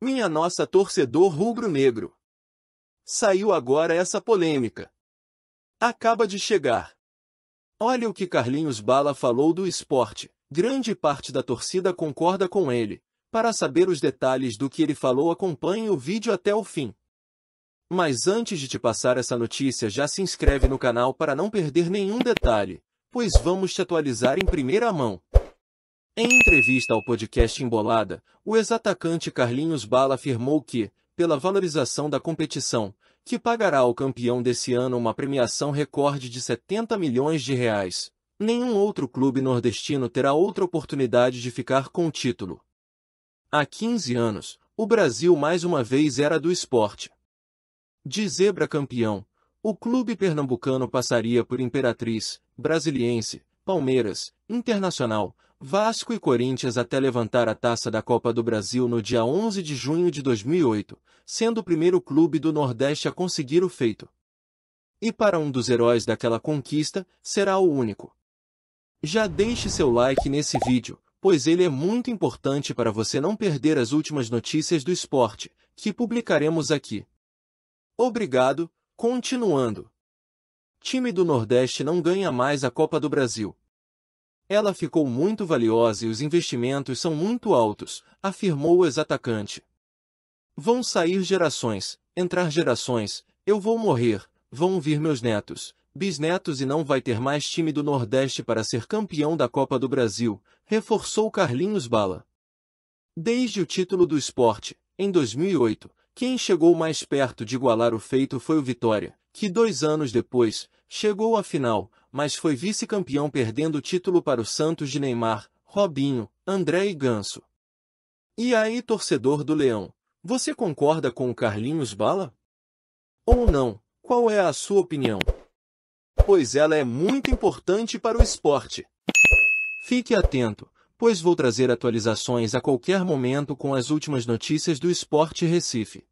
Minha nossa torcedor rubro-negro. Saiu agora essa polêmica. Acaba de chegar. Olha o que Carlinhos Bala falou do esporte. Grande parte da torcida concorda com ele. Para saber os detalhes do que ele falou, acompanhe o vídeo até o fim. Mas antes de te passar essa notícia, já se inscreve no canal para não perder nenhum detalhe, pois vamos te atualizar em primeira mão. Em entrevista ao podcast Embolada, o ex-atacante Carlinhos Bala afirmou que, pela valorização da competição, que pagará ao campeão desse ano uma premiação recorde de 70 milhões de reais, nenhum outro clube nordestino terá outra oportunidade de ficar com o título. Há 15 anos, o Brasil mais uma vez era do esporte. De zebra campeão, o clube pernambucano passaria por Imperatriz, Brasiliense, Palmeiras, Internacional, Vasco e Corinthians até levantar a taça da Copa do Brasil no dia 11 de junho de 2008, sendo o primeiro clube do Nordeste a conseguir o feito. E para um dos heróis daquela conquista, será o único. Já deixe seu like nesse vídeo, pois ele é muito importante para você não perder as últimas notícias do esporte, que publicaremos aqui. Obrigado, continuando. Time do Nordeste não ganha mais a Copa do Brasil. Ela ficou muito valiosa e os investimentos são muito altos, afirmou o ex-atacante. Vão sair gerações, entrar gerações, eu vou morrer, vão vir meus netos, bisnetos e não vai ter mais time do Nordeste para ser campeão da Copa do Brasil, reforçou Carlinhos Bala. Desde o título do esporte, em 2008, quem chegou mais perto de igualar o feito foi o Vitória, que dois anos depois, chegou à final, mas foi vice-campeão perdendo o título para o Santos de Neymar, Robinho, André e Ganso. E aí, torcedor do Leão, você concorda com o Carlinhos Bala? Ou não? Qual é a sua opinião? Pois ela é muito importante para o esporte. Fique atento, pois vou trazer atualizações a qualquer momento com as últimas notícias do Esporte Recife.